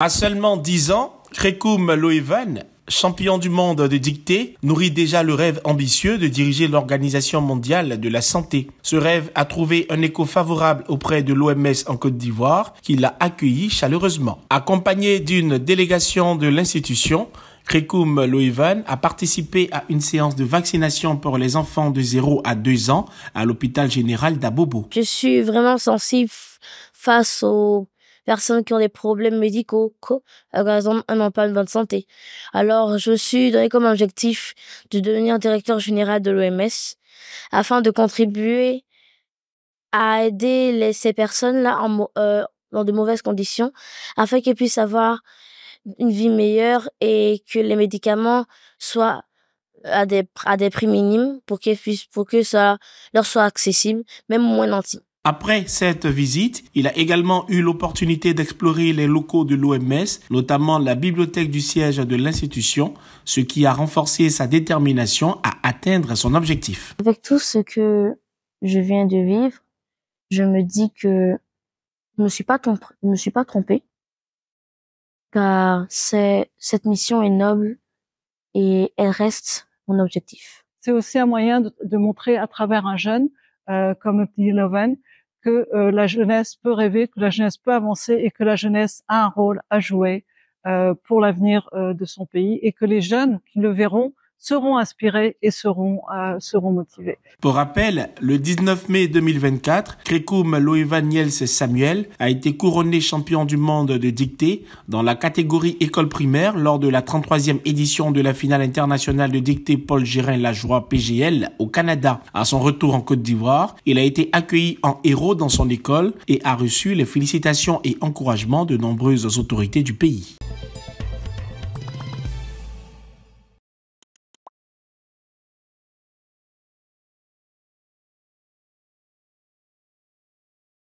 À seulement 10 ans, Krekum Loeven, champion du monde de dictée, nourrit déjà le rêve ambitieux de diriger l'Organisation mondiale de la santé. Ce rêve a trouvé un écho favorable auprès de l'OMS en Côte d'Ivoire, qui l'a accueilli chaleureusement. Accompagné d'une délégation de l'institution, Krekoum Loeven a participé à une séance de vaccination pour les enfants de 0 à 2 ans à l'hôpital général d'Abobo. Je suis vraiment sensible face au personnes qui ont des problèmes médicaux, euh, par exemple un emploi de bonne santé. Alors, je suis donné comme objectif de devenir directeur général de l'OMS afin de contribuer à aider ces personnes-là en, euh, dans de mauvaises conditions afin qu'elles puissent avoir une vie meilleure et que les médicaments soient à des, à des prix minimes pour qu'elles puissent, pour que ça leur soit accessible, même moins nantis. Après cette visite, il a également eu l'opportunité d'explorer les locaux de l'OMS, notamment la bibliothèque du siège de l'institution, ce qui a renforcé sa détermination à atteindre son objectif. Avec tout ce que je viens de vivre, je me dis que je ne suis pas me suis pas trompé, car cette mission est noble et elle reste mon objectif. C'est aussi un moyen de, montrer à travers un jeune, euh, comme Petit Loven, que euh, la jeunesse peut rêver, que la jeunesse peut avancer et que la jeunesse a un rôle à jouer euh, pour l'avenir euh, de son pays et que les jeunes qui le verront seront inspirés et seront euh, seront motivés. Pour rappel, le 19 mai 2024, Krekoum Loevan Niels Samuel a été couronné champion du monde de dictée dans la catégorie école primaire lors de la 33e édition de la finale internationale de dictée Paul Gérin Lajoie PGL au Canada. À son retour en Côte d'Ivoire, il a été accueilli en héros dans son école et a reçu les félicitations et encouragements de nombreuses autorités du pays.